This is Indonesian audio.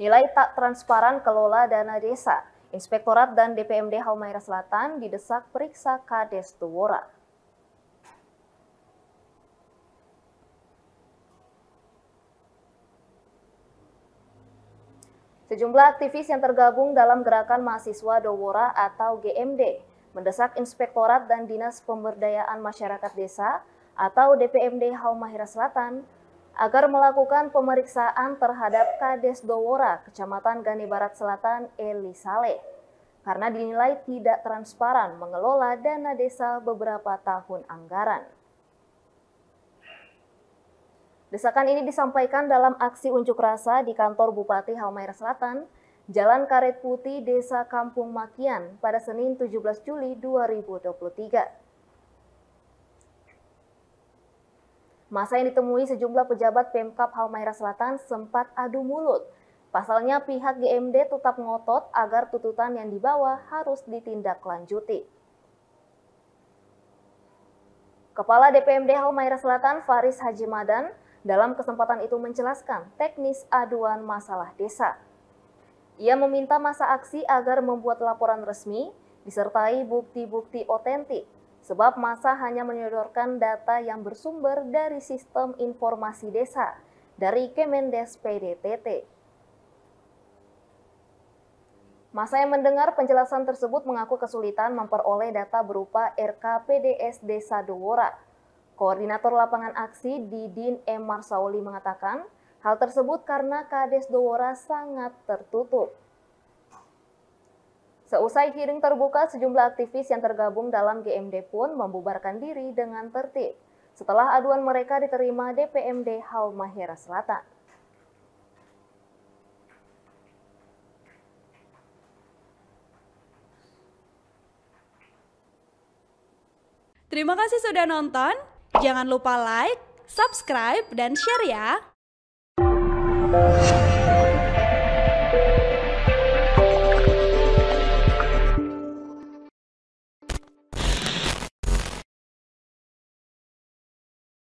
Nilai tak transparan kelola dana desa, Inspektorat dan DPMD Halmahera Selatan didesak periksa Kades Tuwora. Sejumlah aktivis yang tergabung dalam gerakan mahasiswa Dowora atau GMD mendesak Inspektorat dan Dinas Pemberdayaan Masyarakat Desa atau DPMD Halmahera Selatan agar melakukan pemeriksaan terhadap Kades Dowora, Kecamatan Gani Barat Selatan, Eli Saleh. Karena dinilai tidak transparan mengelola dana desa beberapa tahun anggaran. Desakan ini disampaikan dalam aksi unjuk rasa di kantor Bupati Halmahera Selatan, Jalan Karet Putih, Desa Kampung Makian pada Senin 17 Juli 2023. Masa yang ditemui sejumlah pejabat Pemkap Halmahera Selatan sempat adu mulut. Pasalnya pihak GMD tetap ngotot agar tuntutan yang dibawa harus ditindaklanjuti. Kepala DPMD Halmahera Selatan Faris Haji Madan dalam kesempatan itu menjelaskan teknis aduan masalah desa. Ia meminta masa aksi agar membuat laporan resmi disertai bukti-bukti otentik Sebab masa hanya menyodorkan data yang bersumber dari sistem informasi desa dari Kemendes PDTT. Masa yang mendengar penjelasan tersebut mengaku kesulitan memperoleh data berupa RKPDS Desa Dowora. Koordinator lapangan aksi Didin M. Marsauli mengatakan, hal tersebut karena Kades Dowora sangat tertutup. Seusai hearing terbuka, sejumlah aktivis yang tergabung dalam GMD pun membubarkan diri dengan tertib setelah aduan mereka diterima DPMD Halmahera Selatan. Terima kasih sudah nonton. Jangan lupa like, subscribe, dan share ya.